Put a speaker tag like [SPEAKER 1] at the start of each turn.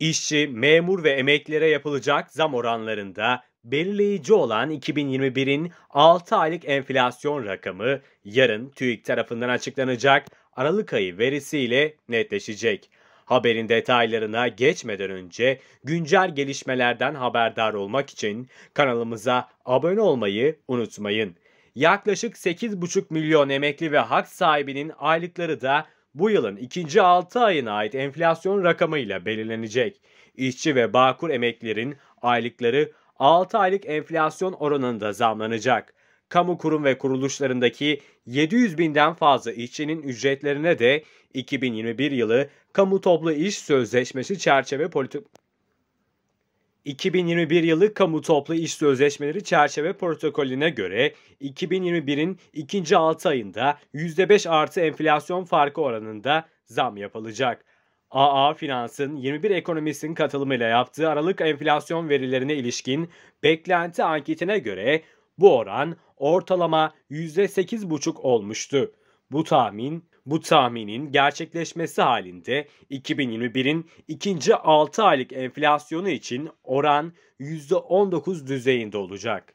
[SPEAKER 1] İşçi, memur ve emeklilere yapılacak zam oranlarında belirleyici olan 2021'in 6 aylık enflasyon rakamı yarın TÜİK tarafından açıklanacak Aralık ayı verisiyle netleşecek. Haberin detaylarına geçmeden önce güncel gelişmelerden haberdar olmak için kanalımıza abone olmayı unutmayın. Yaklaşık 8,5 milyon emekli ve hak sahibinin aylıkları da bu yılın ikinci 6 ayına ait enflasyon rakamıyla belirlenecek. İşçi ve bağkur emeklerin aylıkları 6 aylık enflasyon oranında zamlanacak. Kamu kurum ve kuruluşlarındaki 700 binden fazla işçinin ücretlerine de 2021 yılı kamu toplu iş sözleşmesi çerçeve politik 2021 yılı kamu toplu iş sözleşmeleri çerçeve protokolüne göre 2021'in ikinci 6 ayında %5 artı enflasyon farkı oranında zam yapılacak. AA Finans'ın 21 ekonomistin katılımıyla yaptığı Aralık enflasyon verilerine ilişkin beklenti anketine göre bu oran ortalama %8,5 olmuştu. Bu tahmin bu tahminin gerçekleşmesi halinde 2021'in ikinci 6 aylık enflasyonu için oran %19 düzeyinde olacak.